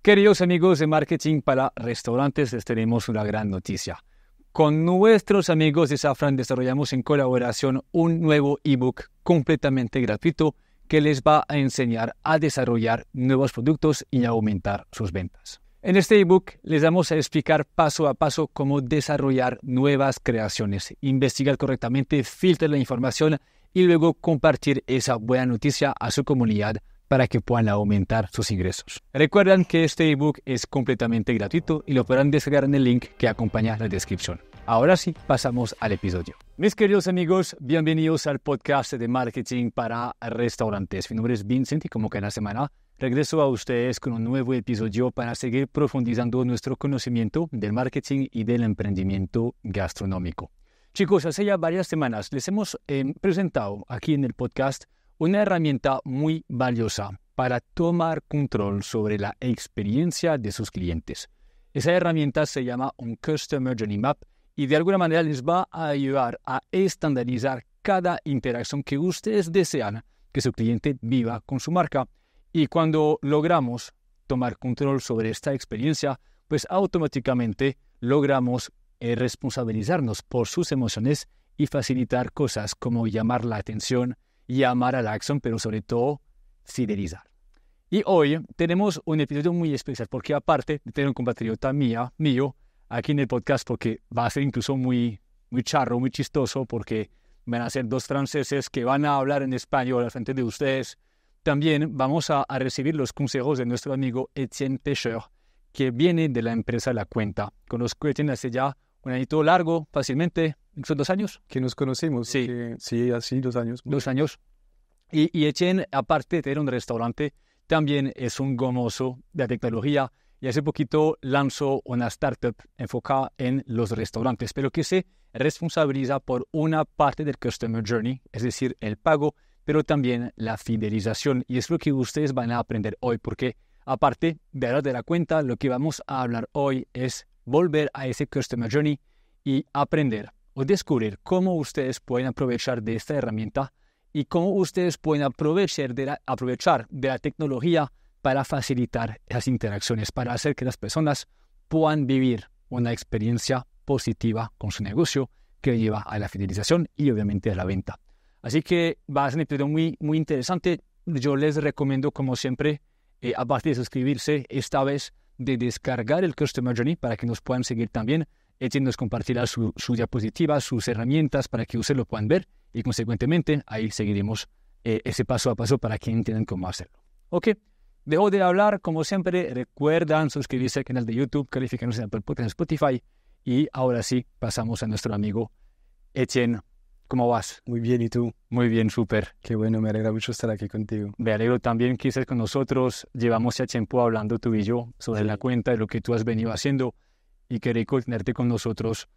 Queridos amigos de Marketing para Restaurantes, les tenemos una gran noticia. Con nuestros amigos de Safran desarrollamos en colaboración un nuevo ebook completamente gratuito que les va a enseñar a desarrollar nuevos productos y a aumentar sus ventas. En este ebook les vamos a explicar paso a paso cómo desarrollar nuevas creaciones, investigar correctamente, filtrar la información y luego compartir esa buena noticia a su comunidad para que puedan aumentar sus ingresos. Recuerden que este ebook es completamente gratuito y lo podrán descargar en el link que acompaña la descripción. Ahora sí, pasamos al episodio. Mis queridos amigos, bienvenidos al podcast de marketing para restaurantes. Mi nombre es Vincent y como cada semana regreso a ustedes con un nuevo episodio para seguir profundizando nuestro conocimiento del marketing y del emprendimiento gastronómico. Chicos, hace ya varias semanas les hemos eh, presentado aquí en el podcast una herramienta muy valiosa para tomar control sobre la experiencia de sus clientes. Esa herramienta se llama un Customer Journey Map y de alguna manera les va a ayudar a estandarizar cada interacción que ustedes desean que su cliente viva con su marca. Y cuando logramos tomar control sobre esta experiencia, pues automáticamente logramos eh, responsabilizarnos por sus emociones y facilitar cosas como llamar la atención, llamar a la pero sobre todo siderizar. Y hoy tenemos un episodio muy especial porque aparte de tener un compatriota mío aquí en el podcast porque va a ser incluso muy, muy charro, muy chistoso porque van a ser dos franceses que van a hablar en español al frente de ustedes. También vamos a, recibir los consejos de nuestro amigo Etienne Pecheur, que viene de la empresa La Cuenta. Conozco a Etienne hace ya un añito largo, fácilmente son dos años. Que nos conocimos. Sí. sí, así dos años. Dos años. Y, Echen, aparte de tener un restaurante, también es un gomoso de tecnología y hace poquito lanzó una startup enfocada en los restaurantes, pero que se responsabiliza por una parte del Customer Journey, es decir, el pago, pero también la fidelización. Y es lo que ustedes van a aprender hoy, porque aparte de hablar de la cuenta, lo que vamos a hablar hoy es volver a ese Customer Journey y aprender o descubrir cómo ustedes pueden aprovechar de esta herramienta y cómo ustedes pueden aprovechar de la, aprovechar de la tecnología para facilitar esas interacciones, para hacer que las personas puedan vivir una experiencia positiva con su negocio que lleva a la fidelización y obviamente a la venta. Así que va a ser un episodio muy, muy interesante. Yo les recomiendo, como siempre, eh, aparte de suscribirse, esta vez de descargar el Customer Journey para que nos puedan seguir también Etienne nos compartirá su, diapositiva, sus herramientas para que ustedes lo puedan ver y consecuentemente ahí seguiremos eh, ese paso a paso para que entiendan cómo hacerlo. Ok, dejo de hablar, como siempre, recuerdan suscribirse al canal de YouTube, calificarnos en Apple Podcast, Spotify y ahora sí pasamos a nuestro amigo Etienne. ¿Cómo vas? Muy bien, ¿y tú? Muy bien, súper. Qué bueno, me alegra mucho estar aquí contigo. Me alegro también que estés con nosotros. Llevamos ya tiempo hablando tú y yo sobre la cuenta de lo que tú has venido haciendo y querer coordinarte con nosotros.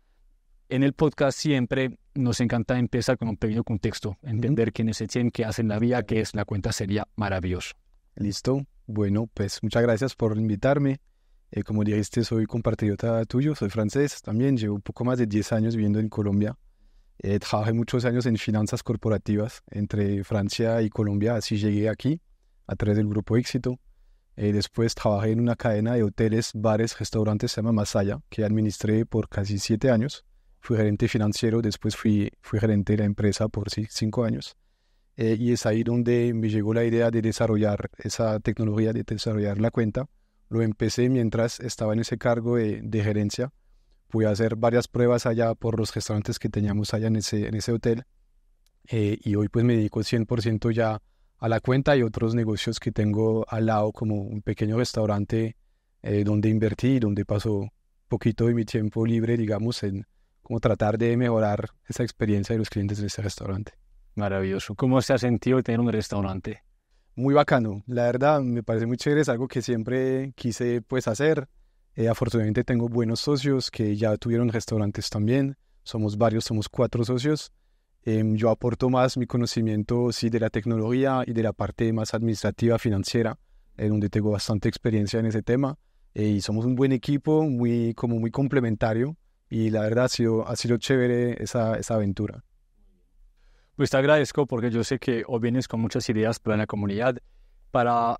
En el podcast siempre nos encanta empezar con un pequeño contexto, entender quiénes se quién qué hace la vida, qué es la cuenta, sería maravilloso. Listo. Bueno, pues muchas gracias por invitarme. Eh, como dijiste, soy compatriota tuyo, soy francés también, llevo un poco más de 10 años viviendo en Colombia. Eh, trabajé muchos años en finanzas corporativas entre Francia y Colombia, así llegué aquí a través del grupo Éxito. Eh, después trabajé en una cadena de hoteles, bares, restaurantes, se llama Masaya, que administré por casi siete años. Fui gerente financiero, después fui, fui gerente de la empresa por cinco años. Eh, y es ahí donde me llegó la idea de desarrollar esa tecnología, de desarrollar la cuenta. Lo empecé mientras estaba en ese cargo de, gerencia. Pude hacer varias pruebas allá por los restaurantes que teníamos allá en ese, en ese hotel. Eh, y hoy pues me dedico 100% ya a la cuenta y otros negocios que tengo al lado, como un pequeño restaurante eh, donde invertí, donde paso poquito de mi tiempo libre, digamos, en como tratar de mejorar esa experiencia de los clientes de ese restaurante. Maravilloso. ¿Cómo se ha sentido tener un restaurante? Muy bacano. La verdad, me parece muy chévere. Es algo que siempre quise pues hacer. Eh, afortunadamente tengo buenos socios que ya tuvieron restaurantes también. Somos varios, somos cuatro socios. Em, yo aporto más mi conocimiento sí, de la tecnología y de la parte más administrativa, financiera, en donde tengo bastante experiencia en ese tema. Eh, y somos un buen equipo, muy, como muy complementario. Y la verdad ha sido, ha sido chévere esa, esa aventura. Pues te agradezco porque yo sé que hoy vienes con muchas ideas para la comunidad, para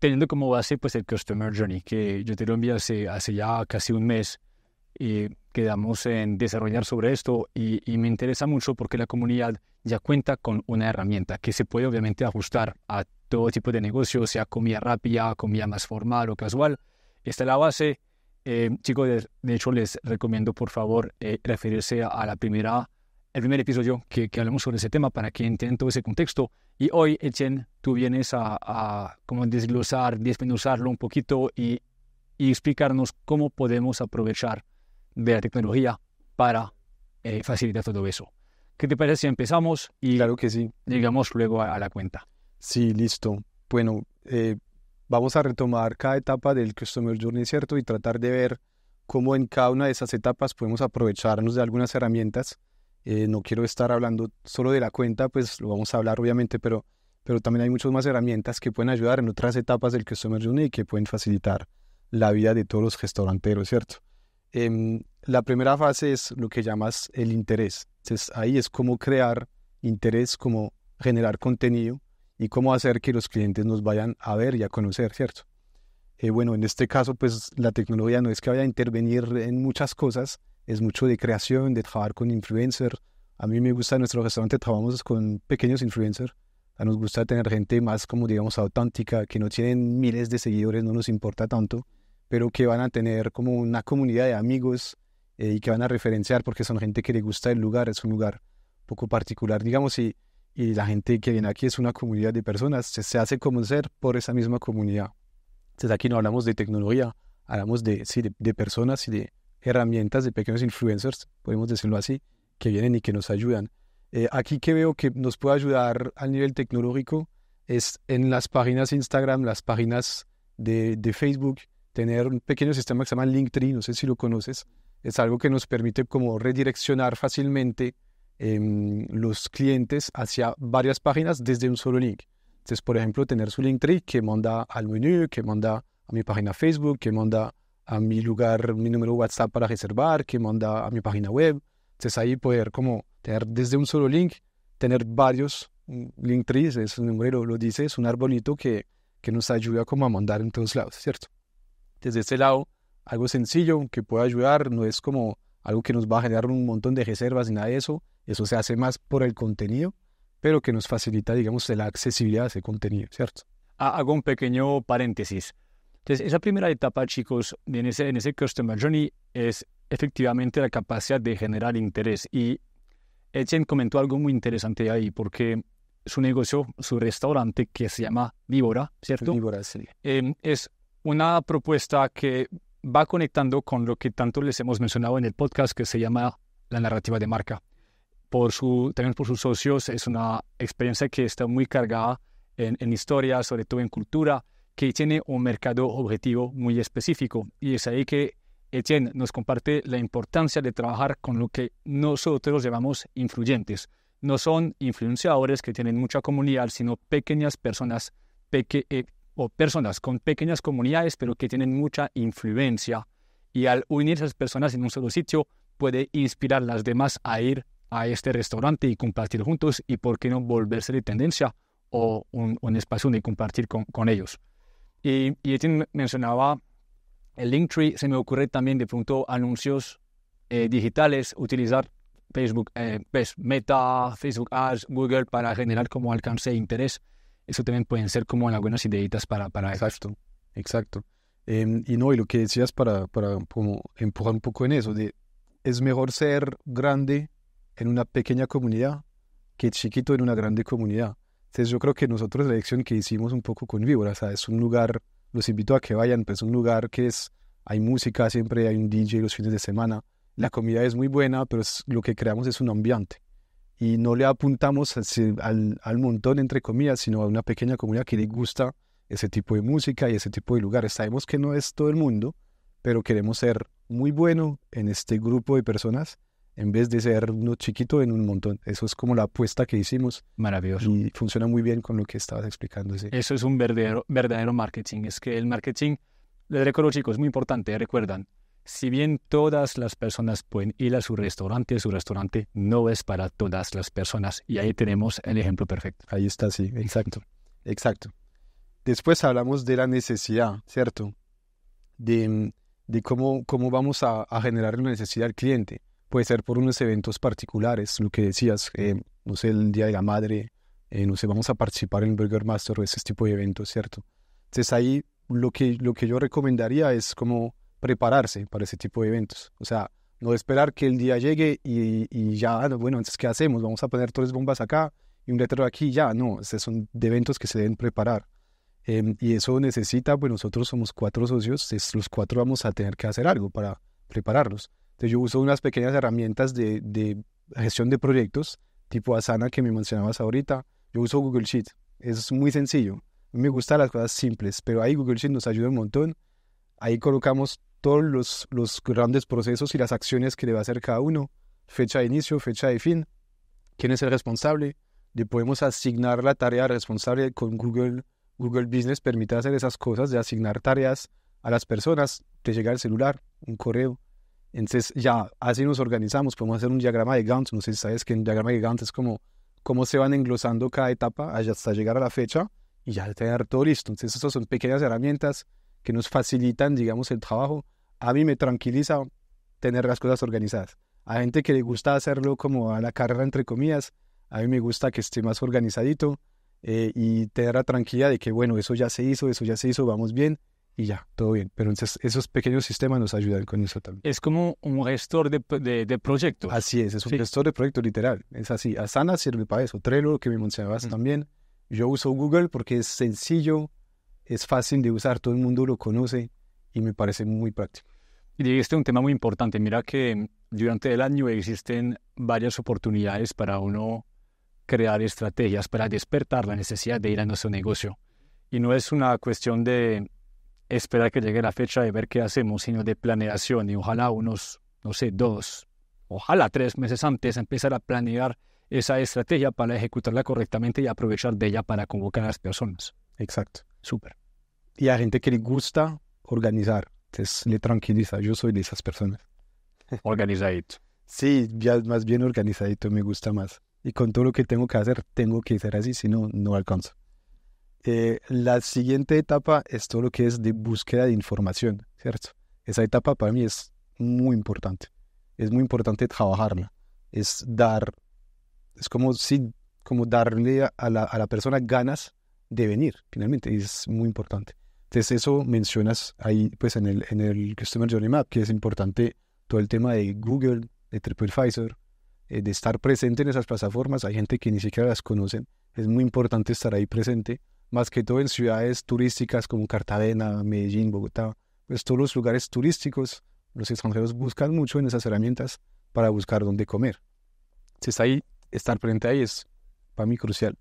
teniendo como base pues el Customer Journey, que yo te lo envié hace, hace ya casi un mes. Y quedamos en desarrollar sobre esto y, me interesa mucho porque la comunidad ya cuenta con una herramienta que se puede obviamente ajustar a todo tipo de negocios, sea comida rápida, comida más formal o casual. Esta es la base. Eh, chicos, de, hecho les recomiendo por favor eh, referirse a la primera, el primer episodio que, que hablamos sobre ese tema para que entiendan todo ese contexto. Y hoy, echen tú vienes a, a como desglosar, desmenuzarlo un poquito y, y explicarnos cómo podemos aprovechar de la tecnología para eh, facilitar todo eso. ¿Qué te parece si empezamos y claro que sí. llegamos luego a, la cuenta? Sí, listo. Bueno, eh, vamos a retomar cada etapa del Customer Journey, ¿cierto? Y tratar de ver cómo en cada una de esas etapas podemos aprovecharnos de algunas herramientas. Eh, no quiero estar hablando solo de la cuenta, pues lo vamos a hablar obviamente, pero, pero también hay muchas más herramientas que pueden ayudar en otras etapas del Customer Journey y que pueden facilitar la vida de todos los restauranteros, ¿cierto? Em, la primera fase es lo que llamas el interés. Entonces, ahí es cómo crear interés, cómo generar contenido y cómo hacer que los clientes nos vayan a ver y a conocer, ¿cierto? Eh, bueno, en este caso, pues la tecnología no es que vaya a intervenir en muchas cosas, es mucho de creación, de trabajar con influencers. A mí me gusta en nuestro restaurante, trabajamos con pequeños influencers. A ah, nos gusta tener gente más, como digamos, auténtica, que no tienen miles de seguidores, no nos importa tanto pero que van a tener como una comunidad de amigos eh, y que van a referenciar porque son gente que le gusta el lugar, es un lugar poco particular, digamos, y, la gente que viene aquí es una comunidad de personas, se, se hace conocer por esa misma comunidad. Entonces aquí no hablamos de tecnología, hablamos de, de, personas y de herramientas de pequeños influencers, podemos decirlo así, que vienen y que nos ayudan. Eh, aquí que veo que nos puede ayudar al nivel tecnológico es en las páginas Instagram, las páginas de, de Facebook, tener un pequeño sistema que se llama Linktree, no sé si lo conoces, es algo que nos permite como redireccionar fácilmente em, los clientes hacia varias páginas desde un solo link. Entonces, por ejemplo, tener su Linktree que manda al menú, que manda a mi página Facebook, que manda a mi lugar, mi número WhatsApp para reservar, que manda a mi página web. Entonces ahí poder como tener desde un solo link, tener varios mm, Linktree, es un número, lo dice, es un arbolito que, que nos ayuda como a mandar en todos lados, ¿cierto? desde ese lado algo sencillo que pueda ayudar, no es como algo que nos va a generar un montón de reservas ni nada de eso, eso se hace más por el contenido, pero que nos facilita, digamos, la accesibilidad a ese contenido, ¿cierto? Ah, hago un pequeño paréntesis. Entonces, esa primera etapa, chicos, en ese, Customer Journey es efectivamente la capacidad de generar interés. Y Etienne comentó algo muy interesante ahí, porque su negocio, su restaurante que se llama Víbora, ¿cierto? Víbora, sí. Eh, es una propuesta que va conectando con lo que tanto les hemos mencionado en el podcast que se llama la narrativa de marca. Por su, también por sus socios, es una experiencia que está muy cargada en, historia, sobre todo en cultura, que tiene un mercado objetivo muy específico. Y es ahí que Etienne nos comparte la importancia de trabajar con lo que nosotros llamamos influyentes. No son influenciadores que tienen mucha comunidad, sino pequeñas personas, pequeñas o personas con pequeñas comunidades, pero que tienen mucha influencia. Y al unir esas personas en un solo sitio, puede inspirar a las demás a ir a este restaurante y compartir juntos y por qué no volverse de tendencia o un, espacio de compartir con, ellos. Y, y Etienne mencionaba el Linktree, se me ocurre también de pronto anuncios eh, digitales, utilizar Facebook, eh, pues, Meta, Facebook Ads, Google para generar como alcance e interés eso también pueden ser como algunas ideitas para, para Exacto, exacto. Em, y no, y lo que decías para, para empujar un poco en eso, de, es mejor ser grande en una pequeña comunidad que chiquito en una grande comunidad. Entonces yo creo que nosotros la elección que hicimos un poco con Víbora, o es un lugar, los invito a que vayan, pero pues, es un lugar que es, hay música, siempre hay un DJ los fines de semana, la comida es muy buena, pero lo que creamos es un ambiente y no le apuntamos al, montón, entre comillas, sino a una pequeña comunidad que le gusta ese tipo de música y ese tipo de lugares. Sabemos que no es todo el mundo, pero queremos ser muy bueno en este grupo de personas en vez de ser uno chiquito en un montón. Eso es como la apuesta que hicimos. Maravilloso. Y funciona muy bien con lo que estabas explicando. Eso es un verdadero, verdadero marketing. Es que el marketing, les recuerdo chicos, es muy importante, recuerdan, si bien todas las personas pueden ir a su restaurante, su restaurante no es para todas las personas. Y ahí tenemos el ejemplo perfecto. Ahí está, sí, exacto. Exacto. Después hablamos de la necesidad, ¿cierto? De, cómo, cómo vamos a, generar la necesidad al cliente. Puede ser por unos eventos particulares, lo que decías, eh, no sé, el Día de la Madre, eh, no sé, vamos a participar en el Burger Master o ese tipo de eventos, ¿cierto? Entonces ahí lo que, lo que yo recomendaría es como prepararse para ese tipo de eventos. O sea, no esperar que el día llegue y, y ya, ah, bueno, entonces, ¿qué hacemos? Vamos a poner tres bombas acá y un letrero aquí, ya, no, estos son de eventos que se deben preparar. Em, y eso necesita, pues nosotros somos cuatro socios, los cuatro vamos a tener que hacer algo para prepararlos, Entonces yo uso unas pequeñas herramientas de, gestión de proyectos, tipo Asana que me mencionabas ahorita. Yo uso Google Sheet, es muy sencillo. me gustan las cosas simples, pero ahí Google Sheet nos ayuda un montón. Ahí colocamos todos los, grandes procesos y las acciones que debe hacer cada uno, fecha de inicio, fecha de fin, quién es el responsable, le podemos asignar la tarea responsable con Google. Google Business permite hacer esas cosas de asignar tareas a las personas, te llega el celular, un correo. Entonces ya así nos organizamos, podemos hacer un diagrama de Gantt, no sé si sabes que un diagrama de Gantt es como cómo se van englosando cada etapa hasta llegar a la fecha y ya tener todo listo. Entonces esas son pequeñas herramientas que nos facilitan, digamos, el trabajo, a mí me tranquiliza tener las cosas organizadas. A gente que le gusta hacerlo como a la carrera, entre comillas, a mí me gusta que esté más organizadito eh, y tener la tranquilidad de que, bueno, eso ya se hizo, eso ya se hizo, vamos bien y ya, todo bien. Pero entonces esos pequeños sistemas nos ayudan con eso también. Es como un gestor de, de, proyectos. Así es, es un gestor de proyectos literal. Es así. Asana sirve para eso. Trello, que me mencionabas también. Yo uso Google porque es sencillo, es fácil de usar, todo el mundo lo conoce y me parece muy práctico. Y este es un tema muy importante. Mira que durante el año existen varias oportunidades para uno crear estrategias para despertar la necesidad de ir a nuestro negocio. Y no es una cuestión de esperar que llegue la fecha de ver qué hacemos, sino de planeación. Y ojalá unos, no sé, dos, ojalá tres meses antes empezar a planear esa estrategia para ejecutarla correctamente y aprovechar de ella para convocar a las personas. Exacto. Súper y a gente que le gusta organizar. Entonces le tranquiliza. Yo soy de esas personas. Organizadito. Sí, más bien organizadito me gusta más. Y con todo lo que tengo que hacer, tengo que ser así, si no, no alcanzo. Eh, la siguiente etapa es todo lo que es de búsqueda de información, ¿cierto? Esa etapa para mí es muy importante. Es muy importante trabajarla. Es dar, es como si, como darle a la, a la persona ganas de venir, finalmente. Es muy importante. Entonces eso mencionas ahí pues en el, en el Customer Journey Map, que es importante todo el tema de Google, de TripAdvisor, eh, de estar presente en esas plataformas. Hay gente que ni siquiera las conocen. Es muy importante estar ahí presente, más que todo en ciudades turísticas como Cartagena, Medellín, Bogotá, pues todos los lugares turísticos. Los extranjeros buscan mucho en esas herramientas para buscar dónde comer. Si está ahí, estar presente ahí es para mí crucial.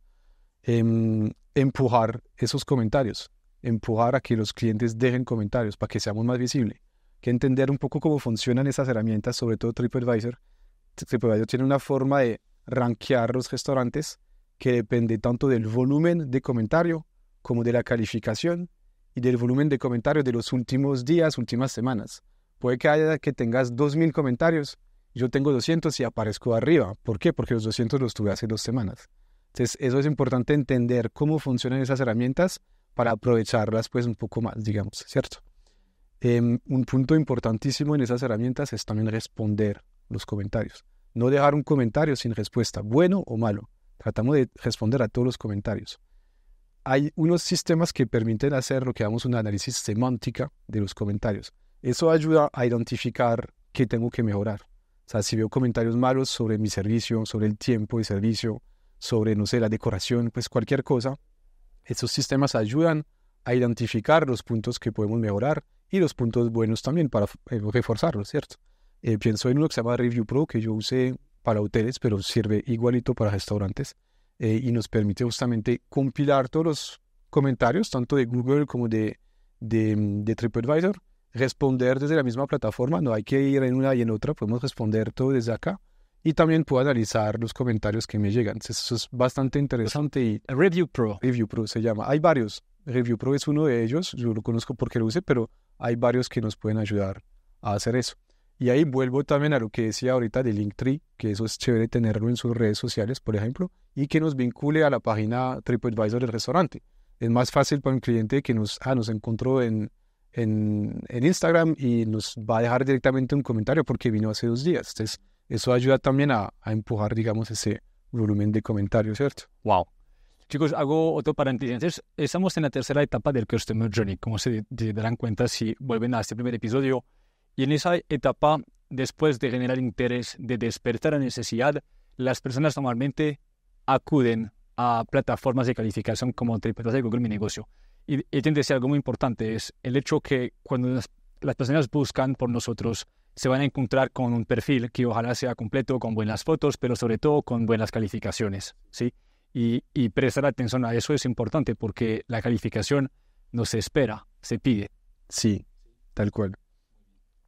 Em, empujar esos comentarios empujar a que los clientes dejen comentarios para que seamos más visibles, que entender un poco cómo funcionan esas herramientas, sobre todo TripAdvisor. TripAdvisor tiene una forma de rankear los restaurantes que depende tanto del volumen de comentario como de la calificación y del volumen de comentarios de los últimos días, últimas semanas. Puede que haya que tengas 2.000 comentarios, yo tengo 200 y aparezco arriba. ¿Por qué? Porque los 200 los tuve hace dos semanas. Entonces, eso es importante entender cómo funcionan esas herramientas para aprovecharlas pues un poco más, digamos, ¿cierto? Em, un punto importantísimo en esas herramientas es también responder los comentarios. No dejar un comentario sin respuesta, bueno o malo. Tratamos de responder a todos los comentarios. Hay unos sistemas que permiten hacer lo que llamamos un análisis semántica de los comentarios. Eso ayuda a identificar qué tengo que mejorar. O sea, si veo comentarios malos sobre mi servicio, sobre el tiempo de servicio, sobre, no sé, la decoración, pues cualquier cosa, estos sistemas ayudan a identificar los puntos que podemos mejorar y los puntos buenos también para reforzarlo eh, reforzarlos, ¿cierto? Eh, pienso en uno que se llama Review Pro, que yo usé para hoteles, pero sirve igualito para restaurantes eh, y nos permite justamente compilar todos los comentarios, tanto de Google como de, de, de, TripAdvisor, responder desde la misma plataforma, no hay que ir en una y en otra, podemos responder todo desde acá y también puedo analizar los comentarios que me llegan. Eso es bastante interesante. Review Pro. Review Pro se llama. Hay varios. Review Pro es uno de ellos. Yo lo conozco porque lo use pero hay varios que nos pueden ayudar a hacer eso. Y ahí vuelvo también a lo que decía ahorita de Linktree, que eso es chévere tenerlo en sus redes sociales, por ejemplo, y que nos vincule a la página TripAdvisor del restaurante. Es más fácil para un cliente que nos, ah, nos encontró en, en, en Instagram y nos va a dejar directamente un comentario porque vino hace dos días. Entonces, eso ayuda también a, empujar, digamos, ese volumen de comentarios, ¿cierto? Wow. Chicos, hago otro paréntesis. estamos en la tercera etapa del Customer Journey, como se, darán cuenta si vuelven a este primer episodio. Y en esa etapa, después de generar interés, de despertar la necesidad, las personas normalmente acuden a plataformas de calificación como TripAdvisor y Google Mi Negocio. Y, y que decir algo muy importante, es el hecho que cuando las personas buscan por nosotros, se van a encontrar con un perfil que ojalá sea completo, con buenas fotos, pero sobre todo con buenas calificaciones, ¿sí? Y, prestar atención a eso es importante porque la calificación no se espera, se pide. Sí, tal cual.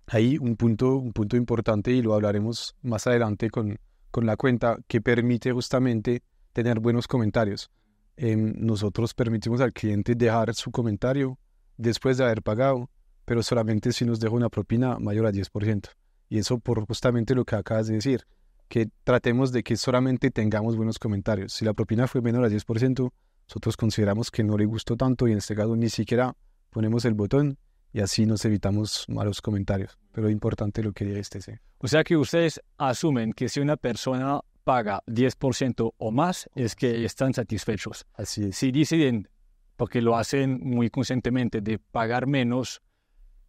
Ahí un punto, un punto importante y lo hablaremos más adelante con, la cuenta que permite justamente tener buenos comentarios. Em, nosotros permitimos al cliente dejar su comentario después de haber pagado pero solamente si nos deja una propina mayor a 10%. Y eso por justamente lo que acabas de decir, que tratemos de que solamente tengamos buenos comentarios. Si la propina fue menor a 10%, nosotros consideramos que no le gustó tanto y en este caso ni siquiera ponemos el botón y así nos evitamos malos comentarios. Pero es importante lo que diga este. Sí. O sea que ustedes asumen que si una persona paga 10% o más es que están satisfechos. Así es. Si deciden, porque lo hacen muy conscientemente, de pagar menos,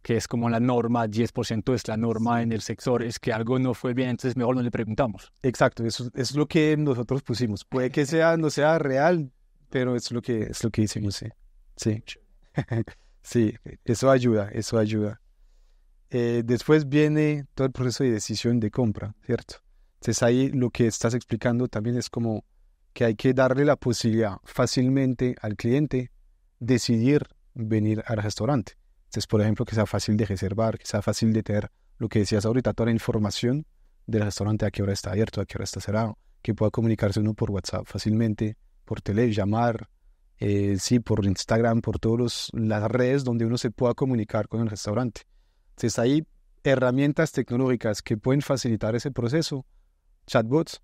que es como la norma, 10% es la norma en el sector, es que algo no fue bien, entonces mejor no le preguntamos. Exacto, eso es lo que nosotros pusimos. Puede que sea, no sea real, pero es lo que, es lo que hicimos, sí. Sí, sí eso ayuda, eso ayuda. Eh, después viene todo el proceso de decisión de compra, ¿cierto? Entonces ahí lo que estás explicando también es como que hay que darle la posibilidad fácilmente al cliente decidir venir al restaurante. Entonces, por ejemplo, que sea fácil de reservar, que sea fácil de tener lo que decías ahorita, toda la información del restaurante, a qué hora está abierto, a qué hora está cerrado, que pueda comunicarse uno por WhatsApp fácilmente, por tele, llamar, eh, sí, por Instagram, por todas las redes donde uno se pueda comunicar con el restaurante. Entonces, hay herramientas tecnológicas que pueden facilitar ese proceso. Chatbots,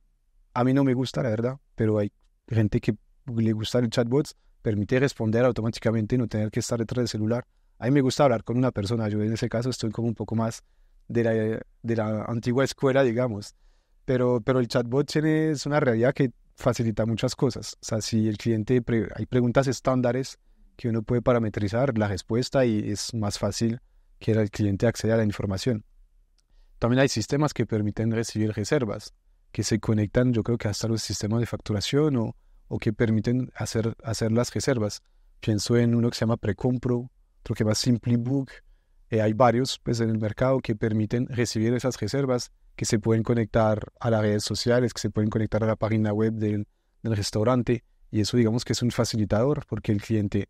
a mí no me gusta, la verdad, pero hay gente que le gusta el chatbot, permite responder automáticamente no tener que estar detrás del celular. A mí me gusta hablar con una persona, yo en ese caso estoy como un poco más de la, de la antigua escuela, digamos, pero, pero el chatbot tiene, es una realidad que facilita muchas cosas. O sea, si el cliente, hay preguntas estándares que uno puede parametrizar la respuesta y es más fácil que el cliente acceda a la información. También hay sistemas que permiten recibir reservas, que se conectan yo creo que hasta los sistemas de facturación o, o que permiten hacer, hacer las reservas. Pienso en uno que se llama Precompro, otro que más SimpliBook. Book eh, hay varios pues, en el mercado que permiten recibir esas reservas que se pueden conectar a las redes sociales, que se pueden conectar a la página web del, del restaurante. Y eso digamos que es un facilitador porque el cliente,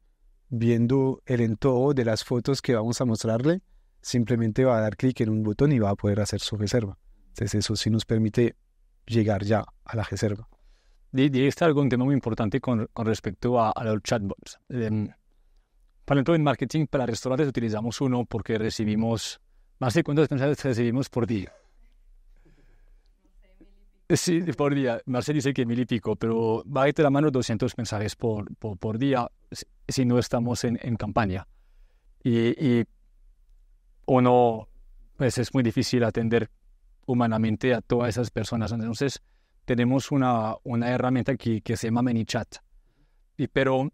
viendo el entorno de las fotos que vamos a mostrarle, simplemente va a dar clic en un botón y va a poder hacer su reserva. Entonces eso sí nos permite llegar ya a la reserva. y está algún tema muy importante con, con respecto a, los chatbots. Em, para el Marketing, para restaurantes utilizamos uno porque recibimos, más de cuántos mensajes recibimos por día. Sí, por día. Marcel dice que mil y pico, pero va a la mano 200 mensajes por, por, día si no estamos en, en campaña. Y, y, uno, pues es muy difícil atender humanamente a todas esas personas. Entonces, tenemos una, una herramienta que, que se llama ManyChat. Y, pero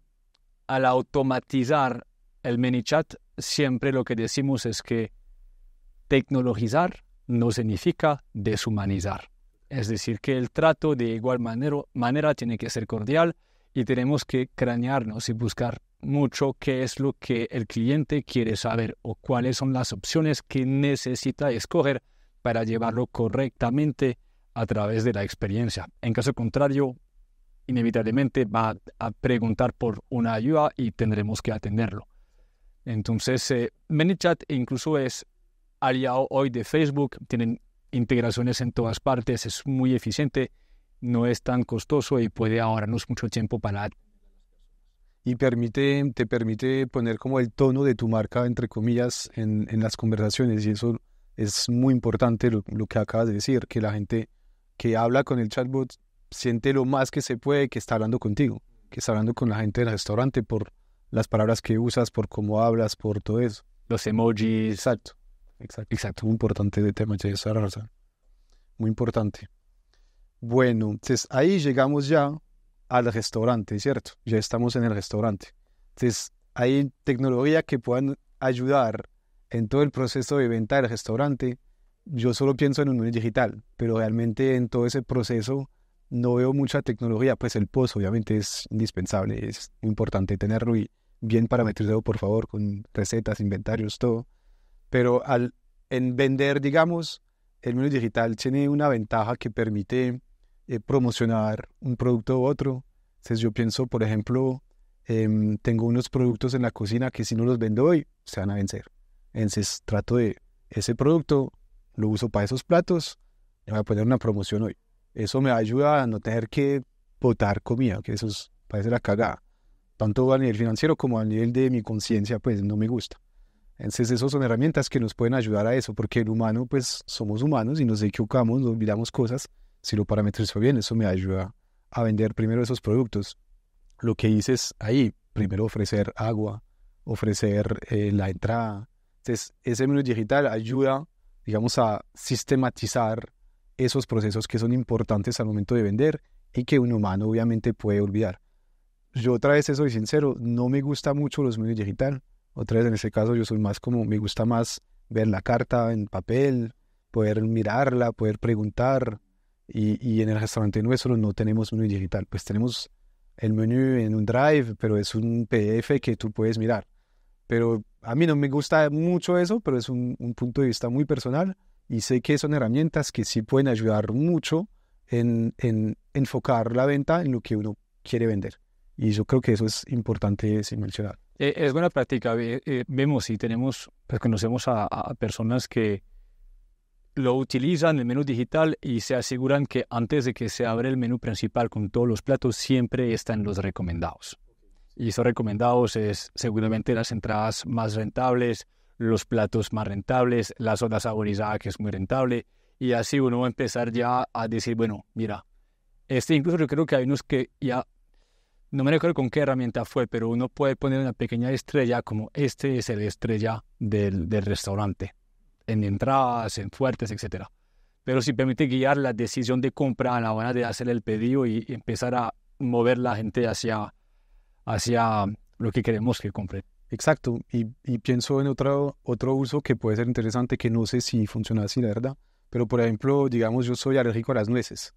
al automatizar el ManyChat, siempre lo que decimos es que tecnologizar no significa deshumanizar. Es decir, que el trato de igual manera, manera tiene que ser cordial y tenemos que cranearnos y buscar mucho qué es lo que el cliente quiere saber o cuáles son las opciones que necesita escoger para llevarlo correctamente a través de la experiencia. En caso contrario, inevitablemente va a preguntar por una ayuda y tendremos que atenderlo. Entonces, eh, ManyChat incluso es aliado hoy de Facebook, tienen integraciones en todas partes, es muy eficiente, no es tan costoso y puede ahorrarnos mucho tiempo para... Y permite, te permite poner como el tono de tu marca, entre comillas, en, las conversaciones. Y eso es muy importante lo que acabas de decir, que la gente que habla con el chatbot siente lo más que se puede que está hablando contigo, que está hablando con la gente del restaurante por las palabras que usas, por cómo hablas, por todo eso. Los emojis. Exacto. Exacto. Muy importante de tema, de esa razón. Muy importante. Bueno, entonces ahí llegamos ya al restaurante, ¿cierto? Ya estamos en el restaurante. Entonces, hay tecnología que puedan ayudar en todo el proceso de venta del restaurante. Yo solo pienso en un menú digital, pero realmente en todo ese proceso no veo mucha tecnología, pues el post obviamente es indispensable, es importante tenerlo y bien parametrizado, por favor, con recetas, inventarios, todo. Pero al en vender, digamos, el menú digital tiene una ventaja que permite eh, promocionar un producto u otro. Entonces yo pienso, por ejemplo, em, tengo unos productos en la cocina que si no los vendo hoy, se van a vencer. Entonces trato de ese producto, lo uso para esos platos, le voy a poner una promoción hoy. Eso me ayuda a no tener que botar comida, que eso parece la cagada. Tanto a nivel financiero como a nivel de mi conciencia, pues no me gusta. Entonces, esas son herramientas que nos pueden ayudar a eso, porque el humano, pues somos humanos y nos equivocamos, nos olvidamos cosas. Si lo parametrizo bien, eso me ayuda a vender primero esos productos. Lo que hice es ahí, primero ofrecer agua, ofrecer eh, la entrada. Entonces, ese menú digital ayuda, digamos, a sistematizar esos procesos que son importantes al momento de vender y que un humano obviamente puede olvidar. Yo otra vez soy sincero, no me gusta mucho los menús digitales. Otra vez en ese caso yo soy más como, me gusta más ver la carta en papel, poder mirarla, poder preguntar. Y, en el restaurante nuestro no tenemos menú digital, pues tenemos el menú en un drive, pero es un PDF que tú puedes mirar. Pero a mí no me gusta mucho eso, pero es un punto de vista muy personal y sé que son herramientas que sí pueden ayudar mucho en, en enfocar la venta en lo que uno quiere vender. Y yo creo que eso es importante sin mencionar. Eh, es buena práctica. vemos eh, y tenemos, pues conocemos a, personas que lo utilizan el menú digital y se aseguran que antes de que se abra el menú principal con todos los platos, siempre están los recomendados. Y esos recomendados es seguramente las entradas más rentables, los platos más rentables, la soda saborizada que es muy rentable, y así uno va a empezar ya a decir, bueno, mira, este incluso yo creo que hay unos que ya, no me recuerdo con qué herramienta fue, pero uno puede poner una pequeña estrella como este es el estrella del, restaurante, en entradas, en fuertes, etc. Pero si permite guiar la decisión de compra a la hora de hacer el pedido y, empezar a mover la gente hacia, hacia lo que queremos que compre. Exacto, y, pienso en otro, otro uso que puede ser interesante, que no sé si funciona así, la verdad, pero por ejemplo, digamos, yo soy alérgico a las nueces,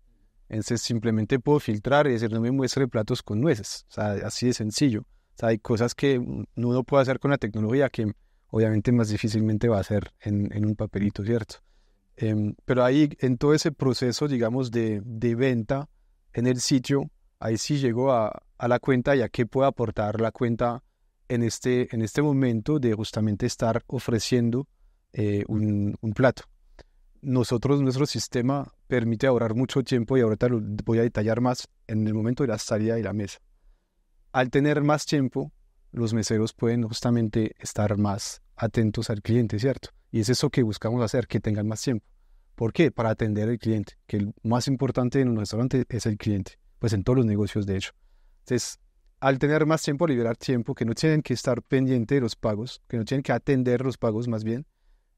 entonces simplemente puedo filtrar y decir, no me muestre platos con nueces, o sea, así de sencillo. hay cosas que uno puede hacer con la tecnología que obviamente más difícilmente va a hacer en, un papelito, ¿cierto? Em, pero ahí, en todo ese proceso, digamos, de, venta en el sitio, ahí sí llegó a, a la cuenta y a qué puede aportar la cuenta en este, en este momento de justamente estar ofreciendo eh, un, plato. Nosotros, nuestro sistema permite ahorrar mucho tiempo y ahorita lo voy a detallar más en el momento de la salida de la mesa. Al tener más tiempo, los meseros pueden justamente estar más atentos al cliente, ¿cierto? Y es eso que buscamos hacer, que tengan más tiempo. ¿Por qué? Para atender al cliente, que el más importante en un restaurante es el cliente, pues en todos los negocios de hecho. Entonces, al tener más tiempo, liberar tiempo, que no tienen que estar pendientes de los pagos, que no tienen que atender los pagos más bien,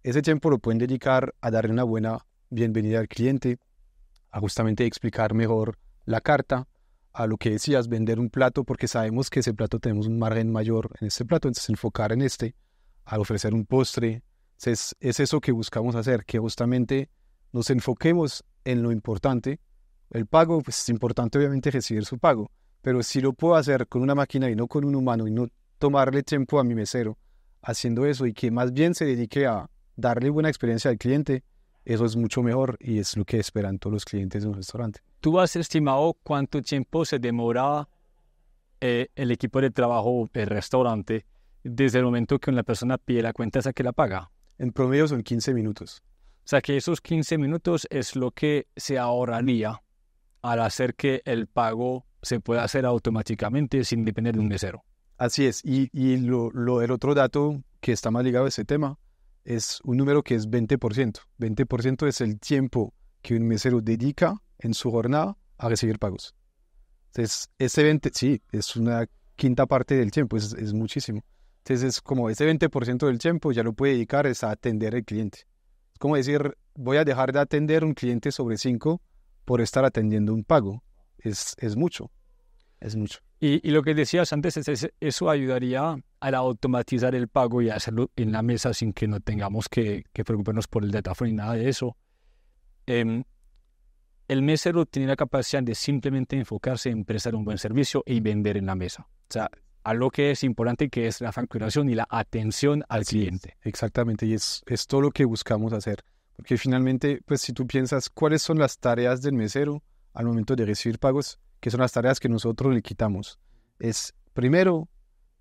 ese tiempo lo pueden dedicar a darle una buena bienvenida al cliente, a justamente explicar mejor la carta, a lo que decías, vender un plato, porque sabemos que ese plato tenemos un margen mayor en ese plato, entonces enfocar en este, al ofrecer un postre, es eso que buscamos hacer, que justamente nos enfoquemos en lo importante. El pago, pues es importante obviamente recibir su pago, pero si lo puedo hacer con una máquina y no con un humano y no tomarle tiempo a mi mesero haciendo eso y que más bien se dedique a darle buena experiencia al cliente, eso es mucho mejor y es lo que esperan todos los clientes de un restaurante. ¿Tú has estimado cuánto tiempo se demora eh, el equipo de trabajo, el restaurante, desde el momento que una persona pide la cuenta hasta que la paga? En promedio son 15 minutos. O sea que esos 15 minutos es lo que se ahorraría al hacer que el pago se puede hacer automáticamente sin depender de un mesero. Así es. Y, lo, el otro dato que está más ligado a ese tema es un número que es 20%. 20% es el tiempo que un mesero dedica en su jornada a recibir pagos. Entonces, ese 20, sí, es una quinta parte del tiempo, es, muchísimo. Entonces, es como ese 20% del tiempo ya lo puede dedicar es a atender al cliente. Es como decir, voy a dejar de atender un cliente sobre 5 por estar atendiendo un pago es, mucho. Es mucho. Y, lo que decías antes es, eso ayudaría a automatizar el pago y hacerlo en la mesa sin que no tengamos que, que preocuparnos por el data y nada de eso. Em, el mesero tiene la capacidad de simplemente enfocarse en prestar un buen servicio y vender en la mesa. O sea, a lo que es importante que es la facturación y la atención al cliente. Exactamente, y es, es todo lo que buscamos hacer. Porque finalmente, pues si tú piensas cuáles son las tareas del mesero, al momento de recibir pagos, que son las tareas que nosotros le quitamos. Es primero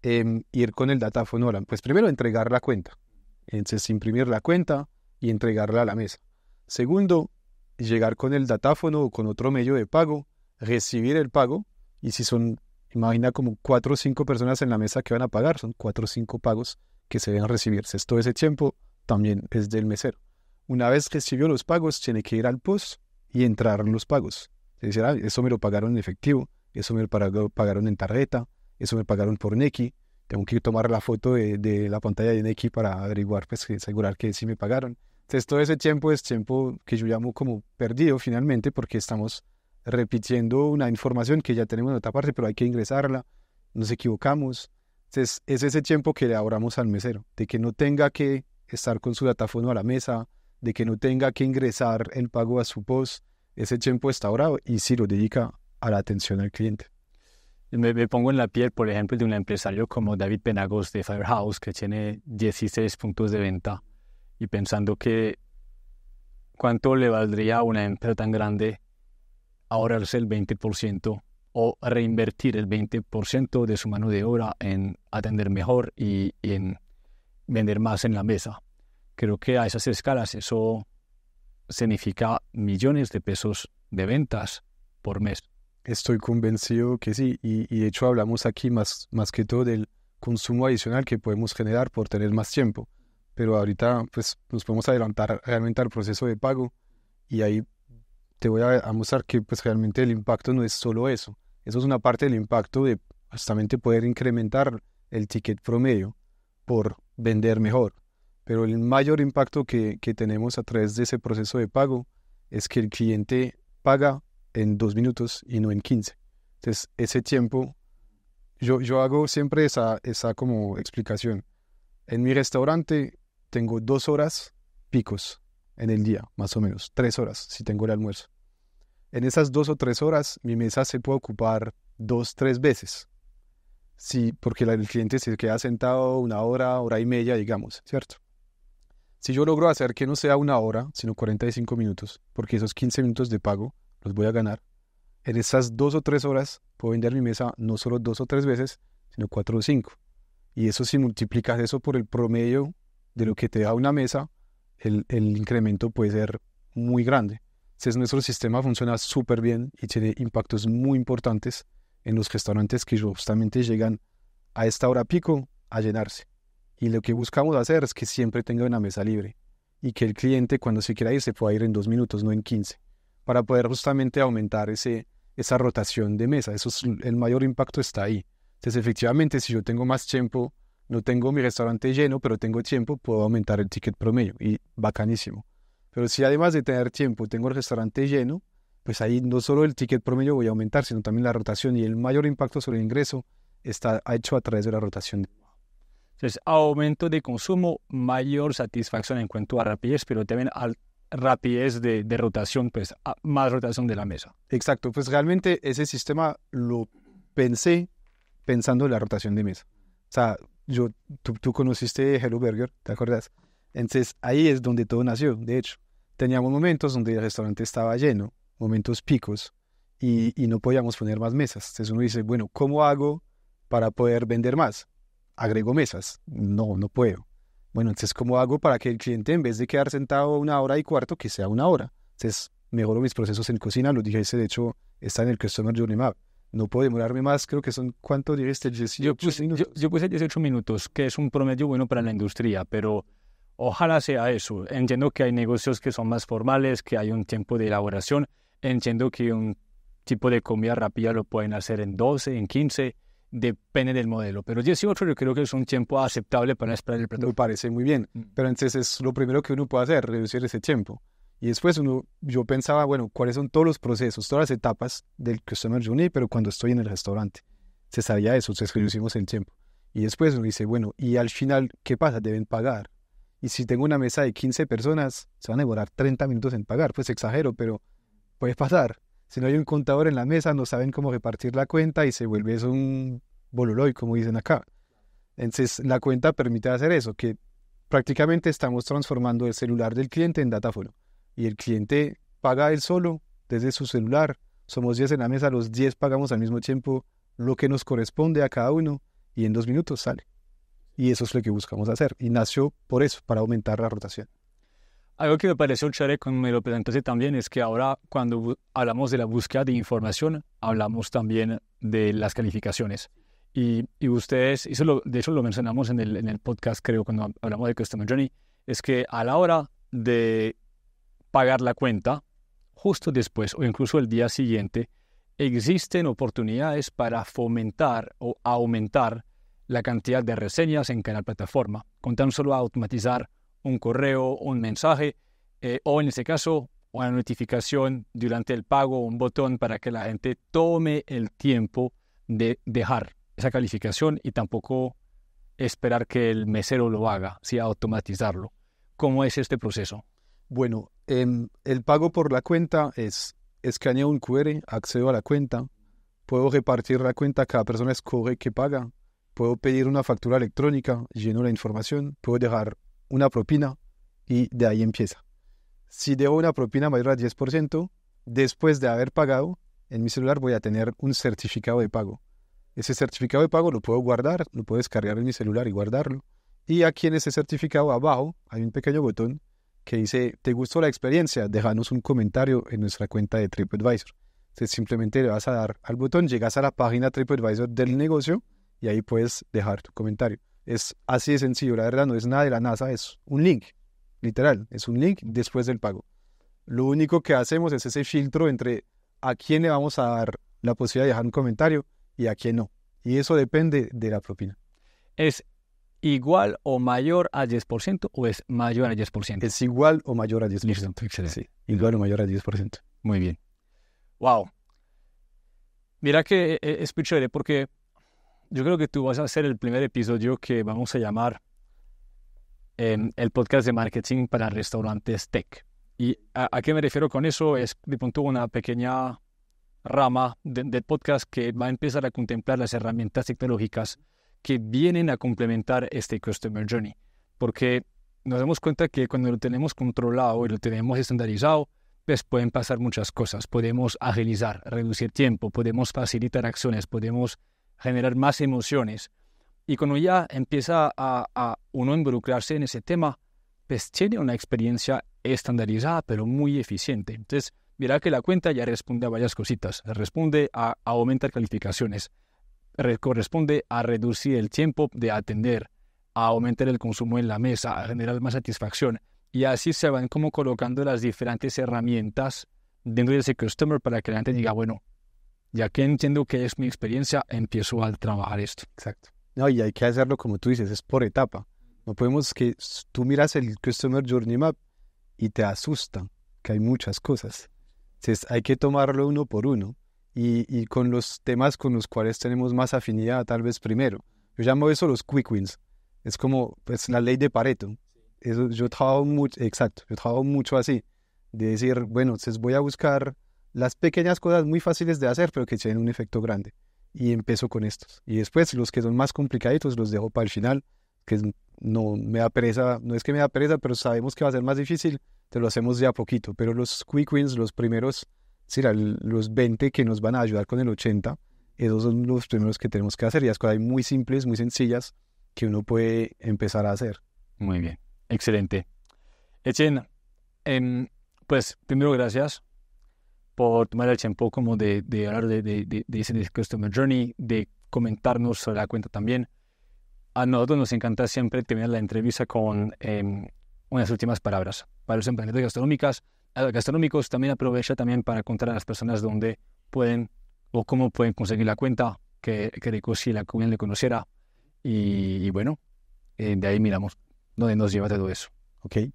em, ir con el datáfono, pues primero entregar la cuenta, entonces imprimir la cuenta y entregarla a la mesa. Segundo, llegar con el datáfono o con otro medio de pago, recibir el pago y si son, imagina como cuatro o cinco personas en la mesa que van a pagar, son cuatro o cinco pagos que se deben recibirse. Todo ese tiempo también es del mesero. Una vez recibió los pagos, tiene que ir al post y entrar los pagos. Se eso me lo pagaron en efectivo, eso me lo pagaron en tarjeta, eso me pagaron por Neki. Tengo que tomar la foto de, la pantalla de Neki para averiguar, pues asegurar que sí me pagaron. Entonces todo ese tiempo es tiempo que yo llamo como perdido finalmente porque estamos repitiendo una información que ya tenemos en otra parte, pero hay que ingresarla, nos equivocamos. Entonces es ese tiempo que le ahorramos al mesero, de que no tenga que estar con su datafono a la mesa, de que no tenga que ingresar el pago a su post, ese tiempo ahora y si lo dedica a la atención al cliente. Me, pongo en la piel, por ejemplo, de un empresario como David Penagos de Firehouse, que tiene 16 puntos de venta, y pensando que cuánto le valdría a una empresa tan grande ahorrarse el 20% o reinvertir el 20% de su mano de obra en atender mejor y en vender más en la mesa. Creo que a esas escalas eso significa millones de pesos de ventas por mes. Estoy convencido que sí, y, de hecho hablamos aquí más, más que todo del consumo adicional que podemos generar por tener más tiempo, pero ahorita pues nos podemos adelantar realmente al proceso de pago y ahí te voy a, mostrar que pues realmente el impacto no es solo eso, eso es una parte del impacto de justamente poder incrementar el ticket promedio por vender mejor, pero el mayor impacto que, tenemos a través de ese proceso de pago es que el cliente paga en dos minutos y no en quince. Entonces, ese tiempo, yo, yo hago siempre esa, esa como explicación. En mi restaurante tengo dos horas picos en el día, más o menos, tres horas si tengo el almuerzo. En esas dos o tres horas, mi mesa se puede ocupar dos, tres veces. Sí, porque el cliente se queda sentado una hora, hora y media, digamos, ¿cierto? Si yo logro hacer que no sea una hora, sino 45 minutos, porque esos 15 minutos de pago los voy a ganar, en esas dos o tres horas puedo vender mi mesa no solo dos o tres veces, sino cuatro o cinco. Y eso si multiplicas eso por el promedio de lo que te da una mesa, el, el incremento puede ser muy grande. Entonces nuestro sistema funciona súper bien y tiene impactos muy importantes en los restaurantes que justamente llegan a esta hora pico a llenarse. Y lo que buscamos hacer es que siempre tenga una mesa libre y que el cliente cuando se quiera ir se pueda ir en dos minutos, no en 15, para poder justamente aumentar ese, esa rotación de mesa. Eso es, el mayor impacto está ahí. Entonces, efectivamente, si yo tengo más tiempo, no tengo mi restaurante lleno, pero tengo tiempo, puedo aumentar el ticket promedio y bacanísimo. Pero si además de tener tiempo tengo el restaurante lleno, pues ahí no solo el ticket promedio voy a aumentar, sino también la rotación y el mayor impacto sobre el ingreso está hecho a través de la rotación de entonces, aumento de consumo, mayor satisfacción en cuanto a rapidez, pero también al rapidez de, rotación, pues más rotación de la mesa. Exacto, pues realmente ese sistema lo pensé pensando en la rotación de mesa. O sea, yo, tú, conociste Hello Burger, ¿te acuerdas? Entonces ahí es donde todo nació, de hecho. Teníamos momentos donde el restaurante estaba lleno, momentos picos, y, y no podíamos poner más mesas. Entonces uno dice, bueno, ¿cómo hago para poder vender más? agrego mesas. No, no puedo. Bueno, entonces, ¿cómo hago para que el cliente, en vez de quedar sentado una hora y cuarto, que sea una hora? Entonces, mejoro mis procesos en cocina, lo dije, ese de hecho está en el Customer Journey Map. No puedo demorarme más, creo que son, ¿cuánto dijiste? 18 yo, puse, minutos. Yo, yo puse 18 minutos, que es un promedio bueno para la industria, pero ojalá sea eso. Entiendo que hay negocios que son más formales, que hay un tiempo de elaboración. Entiendo que un tipo de comida rápida lo pueden hacer en 12, en 15 depende del modelo, pero 18 yo creo que es un tiempo aceptable para esperar el plato. Me parece muy bien, mm. pero entonces es lo primero que uno puede hacer, reducir ese tiempo. Y después uno, yo pensaba, bueno, ¿cuáles son todos los procesos, todas las etapas del Customer Journey, pero cuando estoy en el restaurante? Se sabía eso, se reducimos el tiempo. Y después uno dice, bueno, y al final, ¿qué pasa? Deben pagar. Y si tengo una mesa de 15 personas, se van a demorar 30 minutos en pagar. Pues exagero, pero puede pasar. Si no hay un contador en la mesa, no saben cómo repartir la cuenta y se vuelve eso un bololoy, como dicen acá. Entonces, la cuenta permite hacer eso, que prácticamente estamos transformando el celular del cliente en datáfono. Y el cliente paga él solo desde su celular. Somos 10 en la mesa, los 10 pagamos al mismo tiempo lo que nos corresponde a cada uno y en dos minutos sale. Y eso es lo que buscamos hacer. Y nació por eso, para aumentar la rotación. Algo que me pareció chévere cuando me lo presentaste también es que ahora cuando hablamos de la búsqueda de información, hablamos también de las calificaciones. Y, y ustedes, eso lo, de hecho lo mencionamos en el, en el podcast, creo, cuando hablamos de Customer Journey, es que a la hora de pagar la cuenta, justo después o incluso el día siguiente, existen oportunidades para fomentar o aumentar la cantidad de reseñas en cada plataforma, con tan solo automatizar un correo, un mensaje eh, o en este caso una notificación durante el pago, un botón para que la gente tome el tiempo de dejar esa calificación y tampoco esperar que el mesero lo haga, si automatizarlo. ¿Cómo es este proceso? Bueno, em, el pago por la cuenta es escaneo un QR, accedo a la cuenta, puedo repartir la cuenta a cada persona escoge que paga, puedo pedir una factura electrónica, lleno la información, puedo dejar una propina y de ahí empieza. Si debo una propina mayor a 10%, después de haber pagado, en mi celular voy a tener un certificado de pago. Ese certificado de pago lo puedo guardar, lo puedo descargar en mi celular y guardarlo. Y aquí en ese certificado abajo hay un pequeño botón que dice, ¿te gustó la experiencia? Déjanos un comentario en nuestra cuenta de TripAdvisor. Entonces simplemente le vas a dar al botón, llegas a la página TripAdvisor del negocio y ahí puedes dejar tu comentario. Es así de sencillo, la verdad no es nada de la NASA, es un link, literal, es un link después del pago. Lo único que hacemos es ese filtro entre a quién le vamos a dar la posibilidad de dejar un comentario y a quién no. Y eso depende de la propina. ¿Es igual o mayor al 10% o es mayor al 10%? Es igual o mayor a 10%. igual o mayor a 10%. Muy bien. Wow. Mira que eh, es, chévere porque yo creo que tú vas a hacer el primer episodio que vamos a llamar em, el podcast de marketing para restaurantes tech. ¿Y a, qué me refiero con eso? Es de pronto una pequeña rama del podcast que va a empezar a contemplar las herramientas tecnológicas que vienen a complementar este Customer Journey. Porque nos damos cuenta que cuando lo tenemos controlado y lo tenemos estandarizado, pues pueden pasar muchas cosas. Podemos agilizar, reducir tiempo, podemos facilitar acciones, podemos generar más emociones. Y cuando ya empieza a, a uno involucrarse en ese tema, pues tiene una experiencia estandarizada, pero muy eficiente. Entonces, mira que la cuenta ya responde a varias cositas. Responde a, aumentar calificaciones, corresponde a reducir el tiempo de atender, a aumentar el consumo en la mesa, a generar más satisfacción. Y así se van como colocando las diferentes herramientas dentro de ese customer para que la gente diga, bueno, ya que entiendo que es mi experiencia, empiezo a trabajar esto. Exacto. No, y hay que hacerlo como tú dices, es por etapa. No podemos que tú miras el Customer Journey Map y te asusta, que hay muchas cosas. Entonces hay que tomarlo uno por uno y, con los temas con los cuales tenemos más afinidad tal vez primero. Yo llamo eso los quick wins. Es como pues, la ley de Pareto. Eso, yo trabajo mucho, exacto, yo trabajo mucho así, de decir, bueno, entonces voy a buscar las pequeñas cosas muy fáciles de hacer, pero que tienen un efecto grande. Y empiezo con estos. Y después los que son más complicaditos los dejo para el final, que no me da pereza, no es que me da pereza, pero sabemos que va a ser más difícil, te lo hacemos de a poquito. Pero los quick wins, los primeros, los 20 que nos van a ayudar con el 80, esos son los primeros que tenemos que hacer. Y las cosas muy simples, muy sencillas, que uno puede empezar a hacer. Muy bien, excelente. Echen, em, pues primero gracias por tomar el tiempo como de, hablar de, ese Customer Journey, de comentarnos sobre la cuenta también. A nosotros nos encanta siempre terminar la entrevista con em, unas últimas palabras. Para los emprendedores gastronómicas, gastronómicos también aprovecha también para contar a las personas dónde pueden o cómo pueden conseguir la cuenta, que, que rico si la comunidad le conociera. Y, bueno, eh, de ahí miramos dónde nos lleva todo eso. Okay.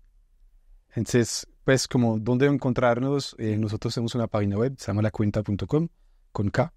Entonces, pues como dónde encontrarnos, eh, nosotros tenemos una página web, se llama lacuenta.com, con K.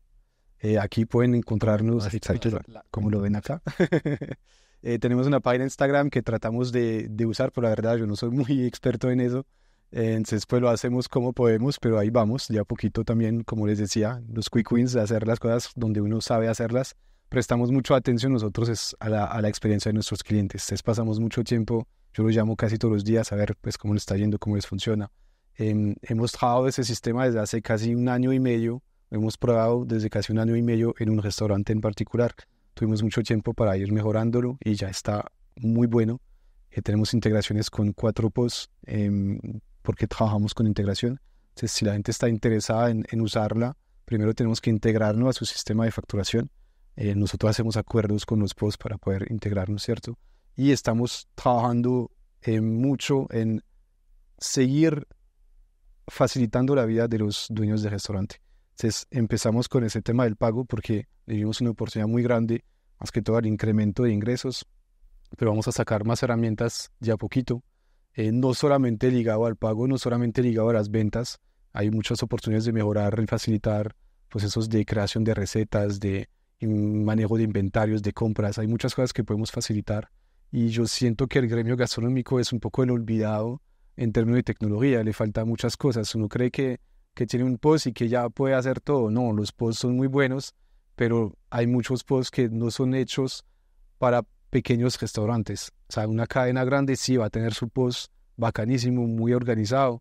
Eh, aquí pueden encontrarnos, ah, eh, pues, como lo ven acá. tenemos una página Instagram que tratamos de, de, usar, pero la verdad yo no soy muy experto en eso. entonces, pues lo hacemos como podemos, pero ahí vamos, ya poquito también, como les decía, los quick wins, hacer las cosas donde uno sabe hacerlas. Prestamos mucha atención nosotros a, la, a la experiencia de nuestros clientes. Entonces, pasamos mucho tiempo yo lo llamo casi todos los días a ver pues, cómo les está yendo, cómo les funciona. Em, hemos trabajado ese sistema desde hace casi un año y medio. Hemos probado desde casi un año y medio en un restaurante en particular. Tuvimos mucho tiempo para ir mejorándolo y ya está muy bueno. Eh, tenemos integraciones con cuatro POS em, porque trabajamos con integración. Entonces, si la gente está interesada en, usarla, primero tenemos que integrarnos a su sistema de facturación. Eh, nosotros hacemos acuerdos con los POS para poder integrarnos, ¿cierto? y estamos trabajando eh, mucho en seguir facilitando la vida de los dueños de restaurante. Entonces empezamos con ese tema del pago porque vivimos una oportunidad muy grande, más que todo el incremento de ingresos, pero vamos a sacar más herramientas ya poquito, eh, no solamente ligado al pago, no solamente ligado a las ventas, hay muchas oportunidades de mejorar y facilitar procesos de creación de recetas, de mm, manejo de inventarios, de compras, hay muchas cosas que podemos facilitar y yo siento que el gremio gastronómico es un poco el olvidado en términos de tecnología, le faltan muchas cosas. Uno cree que, que tiene un post y que ya puede hacer todo. No, los posts son muy buenos, pero hay muchos posts que no son hechos para pequeños restaurantes. O sea, una cadena grande sí va a tener su post bacanísimo, muy organizado,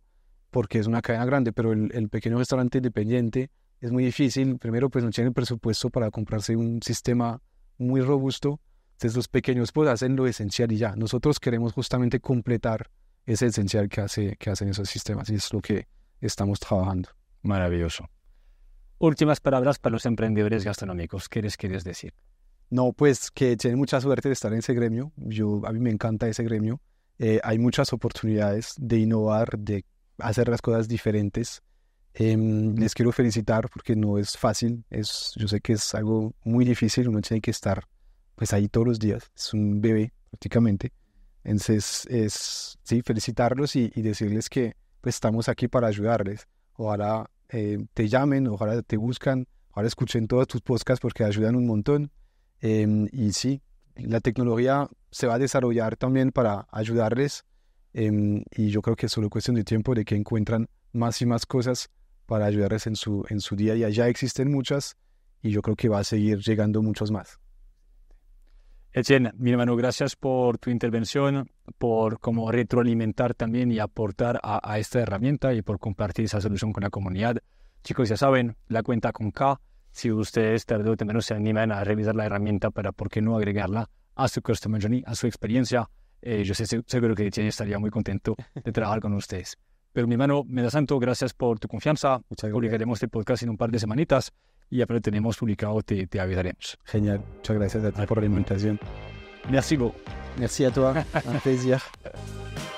porque es una cadena grande, pero el, el pequeño restaurante independiente es muy difícil. Primero, pues no tiene el presupuesto para comprarse un sistema muy robusto entonces los pequeños pues hacen lo esencial y ya. Nosotros queremos justamente completar ese esencial que, hace, que hacen esos sistemas y es lo que estamos trabajando. Maravilloso. Últimas palabras para los emprendedores gastronómicos. ¿Qué les quieres decir? No, pues que tienen mucha suerte de estar en ese gremio. Yo, a mí me encanta ese gremio. Eh, hay muchas oportunidades de innovar, de hacer las cosas diferentes. Em, les quiero felicitar porque no es fácil. Es, yo sé que es algo muy difícil. Uno tiene que estar pues ahí todos los días, es un bebé prácticamente. Entonces es, sí, felicitarlos y, decirles que pues, estamos aquí para ayudarles. Ojalá eh, te llamen, ojalá te buscan, ojalá escuchen todos tus podcasts porque ayudan un montón. Em, y sí, la tecnología se va a desarrollar también para ayudarles em, y yo creo que es solo cuestión de tiempo de que encuentran más y más cosas para ayudarles en su, en su día y Ya existen muchas y yo creo que va a seguir llegando muchos más. Etienne, mi hermano, gracias por tu intervención, por como retroalimentar también y aportar a, esta herramienta y por compartir esa solución con la comunidad. Chicos, ya saben, la cuenta con K, si ustedes tarde o temprano se animan a revisar la herramienta para, ¿por qué no agregarla a su customer journey, a su experiencia? Eh, yo sé, seguro que Etienne estaría muy contento de trabajar con ustedes. Pero mi hermano, da Santo, gracias por tu confianza. Muchas gracias. Publicaremos este podcast en un par de semanitas y apenas tenemos publicado te, te, avisaremos. Genial, muchas gracias a ti por la invitación. Merci beaucoup. Merci a toi, un plaisir.